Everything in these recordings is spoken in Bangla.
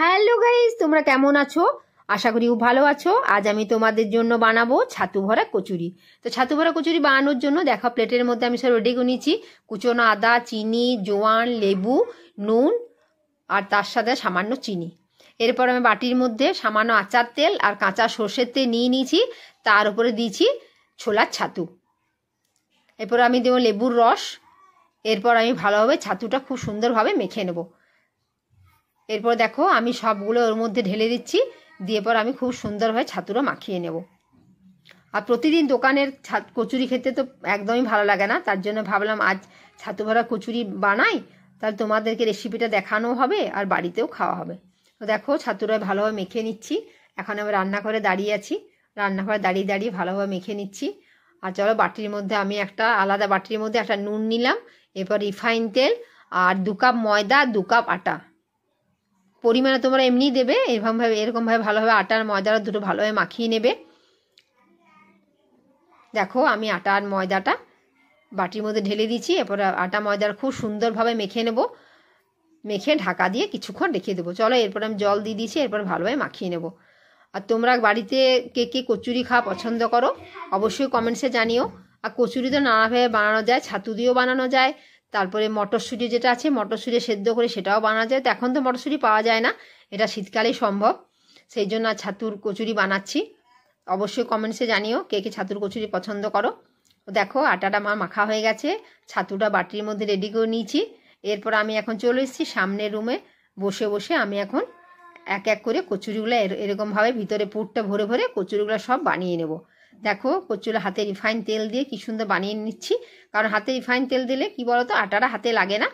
হ্যালো গাইজ তোমরা কেমন আছো আশা করি ভালো আছো আজ আমি তোমাদের জন্য বানাবো ছাতু ভরা কচুরি তো ছাতু ভরা কচুরি বানানোর জন্য দেখো প্লেটের মধ্যে আমি সব রেডি গুনিয়েছি কুচনো আদা চিনি জোয়ান লেবু নুন আর তার সাথে সামান্য চিনি এরপর আমি বাটির মধ্যে সামান্য আচার তেল আর কাঁচা সর্ষের তেল নিয়ে নিয়েছি তার উপরে দিয়েছি ছোলার ছাতু এরপর আমি দেবো লেবুর রস এরপর আমি ভালোভাবে ছাতুটা খুব সুন্দরভাবে মেখে নেবো এরপর দেখো আমি সবগুলো ওর মধ্যে ঢেলে দিচ্ছি দিয়ে পর আমি খুব সুন্দরভাবে ছাতুরা মাখিয়ে নেব আর প্রতিদিন দোকানের কচুরি খেতে তো একদমই ভালো লাগে না তার জন্য ভাবলাম আজ ছাতু ভরা কচুরি বানাই তাহলে তোমাদেরকে রেসিপিটা দেখানো হবে আর বাড়িতেও খাওয়া হবে তো দেখো ছাতুরা ভালোভাবে মেখে নিচ্ছি এখন আমি রান্নাঘরে দাঁড়িয়ে আছি রান্নাঘরে দাঁড়িয়ে দাঁড়িয়ে ভালোভাবে মেখে নিচ্ছি আর চলো বাটির মধ্যে আমি একটা আলাদা বাটির মধ্যে একটা নুন নিলাম এরপর রিফাইন তেল আর দু কাপ ময়দা দু কাপ আটা পরিমাণে তোমরা এমনি দেবে এরকমভাবে এরকমভাবে ভালোভাবে আটা আর ময়দাটা দুটো ভালোভাবে মাখিয়ে নেবে দেখো আমি আটা আর ময়দাটা বাটির মধ্যে ঢেলে দিচ্ছি এরপর আটা ময়দার খুব সুন্দরভাবে মেখে নেব মেখে ঢাকা দিয়ে কিছুক্ষণ রেখে দেবো চলো এরপর আমি জল দিয়ে দিচ্ছি এরপর ভালোভাবে মাখিয়ে নেব আর তোমরা বাড়িতে কে কে কচুরি খাওয়া পছন্দ করো অবশ্যই কমেন্টসে জানিও আর কচুরি তো নানাভাবে বানানো যায় ছাতু দিয়েও বানানো যায় তারপরে মটরশুঁটি যেটা আছে মটরশুঁটি সেদ্ধ করে সেটাও বানা যায় তো এখন তো মটরশুঁটি পাওয়া যায় না এটা শীতকালেই সম্ভব সেই জন্য ছাতুর কচুরি বানাচ্ছি অবশ্যই কমেন্টসে জানিও কে কে ছাতুর কচুরি পছন্দ করো দেখো আটাটা আমার মাখা হয়ে গেছে ছাতুটা বাটির মধ্যে রেডি করে নিয়েছি এরপর আমি এখন চলে এসেছি সামনের রুমে বসে বসে আমি এখন এক এক করে কচুরিগুলো এরকমভাবে ভিতরে পুরটা ভরে ভরে কচুরিগুলো সব বানিয়ে নেবো দেখো কচুর হাতে রিফাইন তেল দিয়ে কি সুন্দর বানিয়ে নিচ্ছি কারণ হাতে রিফাইন তেল দিলে কি বলতো আটাটা হাতে লাগে না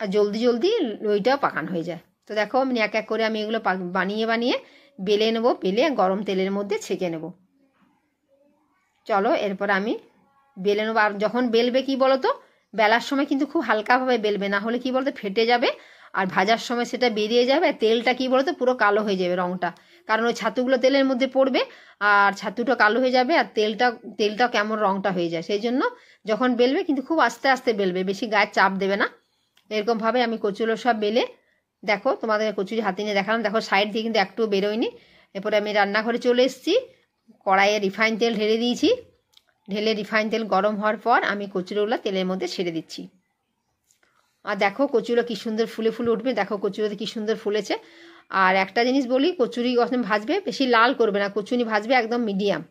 আর জলদি জলদি রইটাও পাকান হয়ে যায় তো দেখো আমি এক এক করে আমি এগুলো বানিয়ে বানিয়ে বেলে নেবো বেলে গরম তেলের মধ্যে ছেঁকে নেব চলো এরপর আমি বেলে নেবো আর যখন বেলবে কি বলতো বেলার সময় কিন্তু খুব হালকাভাবে বেলবে না হলে কি বলতো ফেটে যাবে আর ভাজার সময় সেটা বেরিয়ে যাবে তেলটা কি বলতো পুরো কালো হয়ে যাবে রঙটা কারণ ওই ছাতুগুলো তেলের মধ্যে পড়বে আর ছাতুটা কালো হয়ে যাবে আর তেলটা তেলটা কেমন রঙটা হয়ে যায় সেই জন্য যখন বেলবে কিন্তু খুব আস্তে আস্তে বেলবে বেশি গায়ে চাপ দেবে না এরকমভাবে আমি কচুলো সব বেলে দেখো তোমাদের কচু হাতে নিয়ে দেখালাম দেখো সাইড দিয়ে কিন্তু একটু বেরোয়নি এরপরে আমি রান্নাঘরে চলে এসেছি কড়াইয়ে রিফাইন তেল ঢেলে দিয়েছি ঢেলে রিফাইন তেল গরম হওয়ার পর আমি কচুরোগুলো তেলের মধ্যে ছেড়ে দিচ্ছি আর দেখো কচুরা কী সুন্দর ফুলে ফুলে উঠবে দেখো কচুরোতে কী সুন্দর ফুলেছে আর একটা জিনিস বলি কচুরি কখন ভাজবে বেশি লাল করবে না কচুরি ভাজবে একদম মিডিয়াম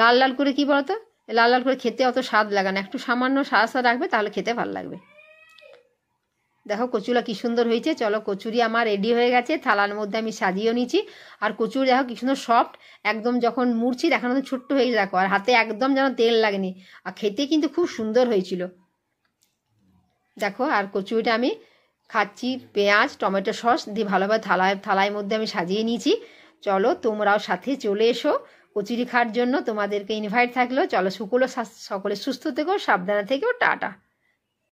লাল লাল করে কী বলতো লাল লাল করে খেতে অত স্বাদ লাগে না একটু সামান্য সাদা সাদা রাখবে তাহলে খেতে ভালো লাগবে দেখো কচুরা কী সুন্দর হয়েছে চলো কচুরি আমার রেডি হয়ে গেছে থালার মধ্যে আমি সাজিয়েও নিয়েছি আর কচুরি দেখো কি সুন্দর সফট একদম যখন মুড়ছি দেখো তো ছোট্ট হয়ে দেখো আর হাতে একদম যেন তেল লাগেনি আর খেতে কিন্তু খুব সুন্দর হয়েছিল দেখো আর কচুরিটা আমি খাচ্ছি পেঁয়াজ টমেটো সস দিয়ে ভালোভাবে থালায় থালায় মধ্যে আমি সাজিয়ে নিয়েছি চলো তোমরাও সাথে চলে এসো কচুরি খাওয়ার জন্য তোমাদেরকে ইনভাইট থাকলো চলো সকলে সকলে সুস্থ থেকো সাবধানে থেকেও টাটা